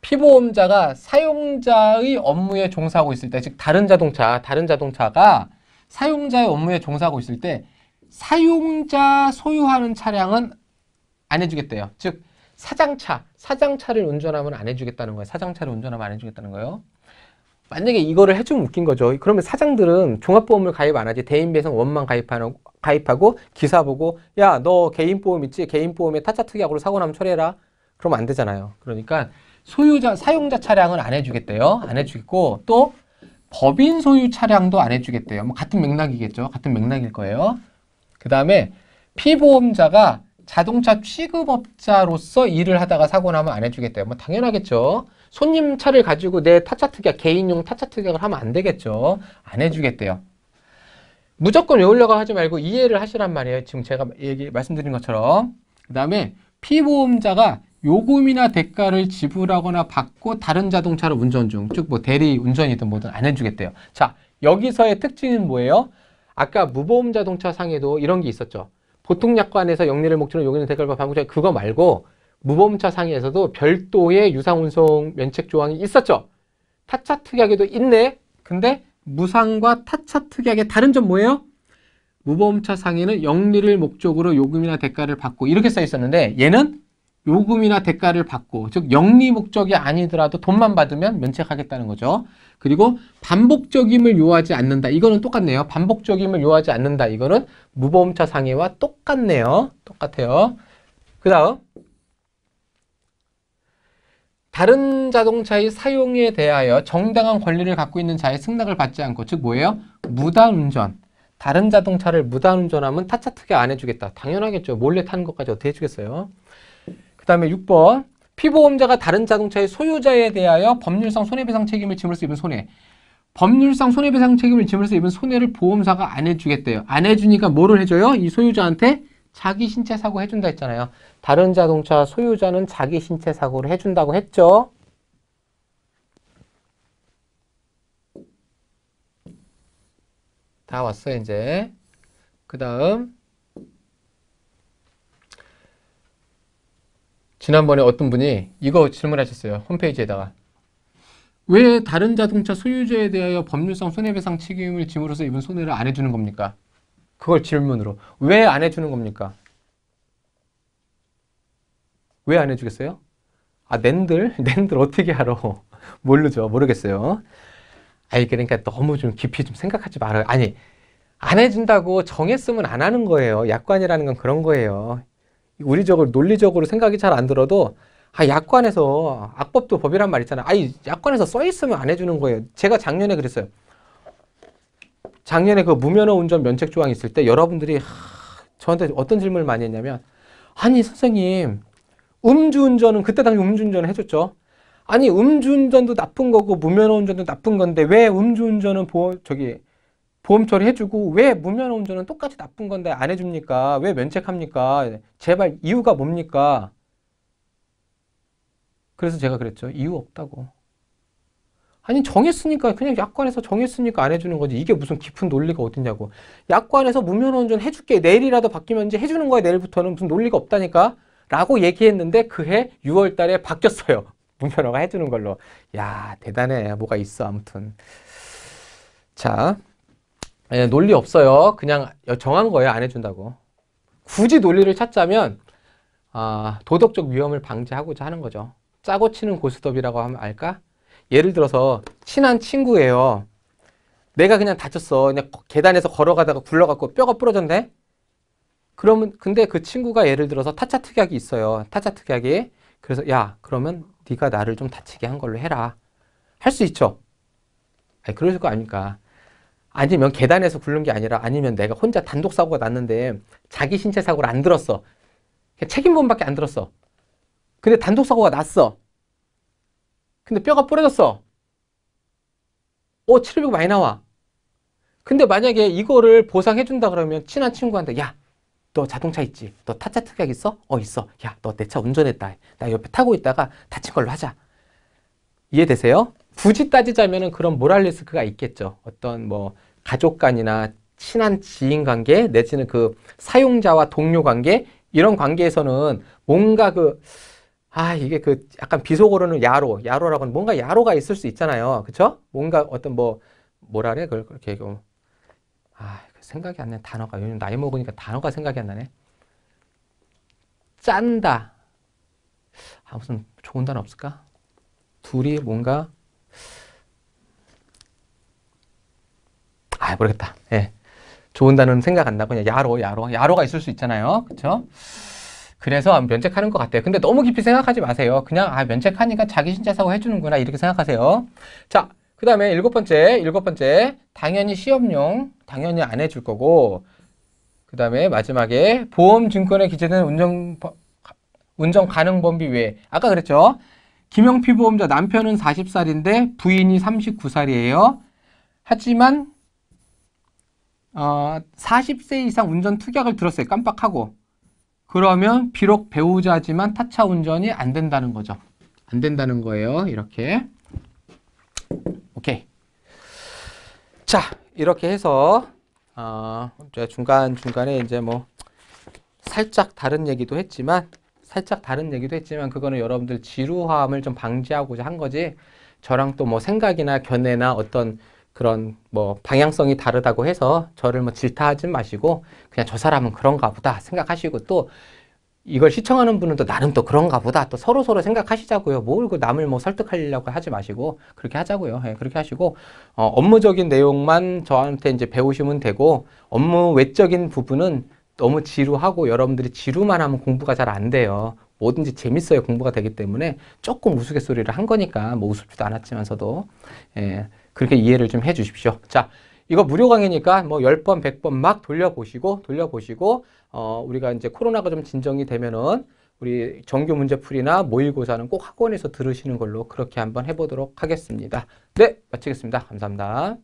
피보험자가 사용자의 업무에 종사하고 있을 때 즉 다른 자동차 다른 자동차가 사용자의 업무에 종사하고 있을 때 사용자 소유하는 차량은 안 해주겠대요. 즉 사장차, 사장차를 운전하면 안 해주겠다는 거예요. 사장차를 운전하면 안 해주겠다는 거예요. 만약에 이거를 해주면 웃긴 거죠. 그러면 사장들은 종합보험을 가입 안 하지 대인배상 원만 가입하는, 가입하고 기사 보고 야 너 개인보험 있지? 개인보험에 타짜 특약으로 사고 나면 처리해라. 그러면 안 되잖아요. 그러니까 소유자, 사용자 차량은 안 해주겠대요. 안 해주겠고 또 법인 소유 차량도 안 해주겠대요. 뭐 같은 맥락이겠죠. 같은 맥락일 거예요. 그 다음에 피보험자가 자동차 취급업자로서 일을 하다가 사고 나면 안 해주겠대요. 뭐 당연하겠죠. 손님 차를 가지고 내 타차 특약, 개인용 타차 특약을 하면 안 되겠죠. 안 해주겠대요. 무조건 외우려고 하지 말고 이해를 하시란 말이에요. 지금 제가 얘기 말씀드린 것처럼. 그 다음에 피보험자가 요금이나 대가를 지불하거나 받고 다른 자동차를 운전 중, 즉 뭐 대리 운전이든 뭐든 안 해주겠대요. 자, 여기서의 특징은 뭐예요? 아까 무보험 자동차 상에도 이런 게 있었죠. 보통 약관에서 영리를 목적으로 요금이나 대가를 받고 그거 말고 무보험차 상에서도 별도의 유상운송 면책 조항이 있었죠. 타차 특약에도 있네. 근데 무상과 타차 특약의 다른 점 뭐예요? 무보험차 상에는 영리를 목적으로 요금이나 대가를 받고 이렇게 써 있었는데 얘는 요금이나 대가를 받고 즉 영리 목적이 아니더라도 돈만 받으면 면책하겠다는 거죠. 그리고 반복적임을 요하지 않는다. 이거는 똑같네요. 반복적임을 요하지 않는다. 이거는 무보험차 상해와 똑같네요. 똑같아요. 그 다음 다른 자동차의 사용에 대하여 정당한 권리를 갖고 있는 자의 승낙을 받지 않고 즉 뭐예요? 무단운전. 다른 자동차를 무단운전하면 타차 특혜 안 해주겠다. 당연하겠죠. 몰래 타는 것까지 어떻게 해주겠어요? 그 다음에 6번 피보험자가 다른 자동차의 소유자에 대하여 법률상 손해배상 책임을 지으로써 입은 손해 법률상 손해배상 책임을 지으로써 입은 손해를 보험사가 안 해주겠대요 안 해주니까 뭐를 해줘요? 이 소유자한테 자기 신체 사고 해준다 했잖아요 다른 자동차 소유자는 자기 신체 사고를 해준다고 했죠 다 왔어요 이제 그 다음 지난번에 어떤 분이 이거 질문하셨어요. 홈페이지에다가. 왜 다른 자동차 소유자에 대하여 법률상 손해배상 책임을 짐으로써 입은 손해를 안 해주는 겁니까? 그걸 질문으로. 왜 안 해주는 겁니까? 왜 안 해주겠어요? 아, 낸들? 낸들 어떻게 알아? 모르죠. 모르겠어요. 아니, 그러니까 너무 좀 깊이 좀 생각하지 말아요. 아니, 안 해준다고 정했으면 안 하는 거예요. 약관이라는 건 그런 거예요. 우리적으로 논리적으로 생각이 잘 안 들어도 아 약관에서 악법도 법이란 말 있잖아. 아이 약관에서 써 있으면 안 해주는 거예요. 제가 작년에 그랬어요. 작년에 그 무면허 운전 면책 조항 있을 때 여러분들이 하, 저한테 어떤 질문을 많이 했냐면 아니 선생님 음주운전은 그때 당시 음주운전을 해줬죠. 아니 음주운전도 나쁜 거고 무면허 운전도 나쁜 건데 왜 음주운전은 보 저기 보험 처리해주고 왜 무면 허 운전은 똑같이 나쁜 건데 안 해줍니까? 왜 면책합니까? 제발 이유가 뭡니까? 그래서 제가 그랬죠. 이유 없다고. 아니 정했으니까 그냥 약관에서 정했으니까 안 해주는 거지 이게 무슨 깊은 논리가 어딨냐고 약관에서 무면허운전 해줄게 내일이라도 바뀌면 이제 해주는 거야 내일부터는 무슨 논리가 없다니까 라고 얘기했는데 그해 6월 달에 바뀌었어요 무면허가 해주는 걸로 야 대단해 뭐가 있어 아무튼 자 예, 논리 없어요. 그냥 정한 거예요. 안 해준다고. 굳이 논리를 찾자면 아, 도덕적 위험을 방지하고자 하는 거죠. 짜고 치는 고스톱이라고 하면 알까? 예를 들어서 친한 친구예요. 내가 그냥 다쳤어. 그냥 계단에서 걸어가다가 굴러갖고 뼈가 부러졌네? 그러면 근데 그 친구가 예를 들어서 타짜 특약이 있어요. 타짜 특약이. 그래서 야 그러면 네가 나를 좀 다치게 한 걸로 해라. 할 수 있죠. 아니, 그럴 거 아닙니까? 아니면 계단에서 굴른 게 아니라 아니면 내가 혼자 단독 사고가 났는데 자기 신체 사고를 안 들었어. 그러니까 책임범밖에 안 들었어. 근데 단독 사고가 났어. 근데 뼈가 부러졌어. 어, 치료비가 많이 나와. 근데 만약에 이거를 보상해준다 그러면 친한 친구한테 야, 너 자동차 있지? 너 타짜 특약 있어? 어, 있어. 야, 너 내 차 운전했다. 나 옆에 타고 있다가 다친 걸로 하자. 이해되세요? 굳이 따지자면 그런 모랄 리스크가 있겠죠. 어떤 뭐 가족 간이나 친한 지인 관계 내지는 그 사용자와 동료 관계 이런 관계에서는 뭔가 그 아, 이게 그 약간 비속어로는 야로, 야로라고는 뭔가 야로가 있을 수 있잖아요. 그쵸? 뭔가 어떤 뭐, 뭐라 그래? 그걸 그렇게 얘기 아, 생각이 안 나네. 단어가. 요즘 나이 먹으니까 단어가 생각이 안 나네. 짠다. 아, 무슨 좋은 단어 없을까? 둘이 뭔가 아 모르겠다. 예. 좋은 단어는 생각 안 나고 그냥 야로 야로 야로가 있을 수 있잖아요. 그렇죠? 그래서 면책하는 것 같아요. 근데 너무 깊이 생각하지 마세요. 그냥 아 면책하니까 자기 신체사고 해주는구나 이렇게 생각하세요. 자, 그 다음에 일곱 번째, 일곱 번째 당연히 시험용 당연히 안 해줄 거고 그 다음에 마지막에 보험증권에 기재된 운전 운전 가능 범위 외에 아까 그랬죠? 김영피 보험자 남편은 40살인데 부인이 39살이에요. 하지만 어, 40세 이상 운전 특약을 들었어요. 깜빡하고. 그러면 비록 배우자지만 타차 운전이 안 된다는 거죠. 안 된다는 거예요. 이렇게. 오케이. 자, 이렇게 해서 어, 중간중간에 이제 뭐 살짝 다른 얘기도 했지만 살짝 다른 얘기도 했지만 그거는 여러분들 지루함을 좀 방지하고자 한 거지 저랑 또 뭐 생각이나 견해나 어떤 그런 뭐 방향성이 다르다고 해서 저를 뭐 질타하지 마시고 그냥 저 사람은 그런가 보다 생각하시고 또 이걸 시청하는 분은 또 나름 또 그런가 보다 또 서로 서로 생각하시자고요. 뭘 그 남을 뭐 설득하려고 하지 마시고 그렇게 하자고요. 예, 그렇게 하시고 어, 업무적인 내용만 저한테 이제 배우시면 되고 업무 외적인 부분은 너무 지루하고 여러분들이 지루만 하면 공부가 잘 안 돼요. 뭐든지 재밌어요 공부가 되기 때문에 조금 우스갯소리를 한 거니까 뭐 우습지도 않았지만서도 예, 그렇게 이해를 좀 해 주십시오. 자, 이거 무료 강의니까 뭐 10번, 100번 막 돌려보시고 돌려보시고 어, 우리가 이제 코로나가 좀 진정이 되면은 우리 정규 문제풀이나 모의고사는 꼭 학원에서 들으시는 걸로 그렇게 한번 해보도록 하겠습니다. 네, 마치겠습니다. 감사합니다.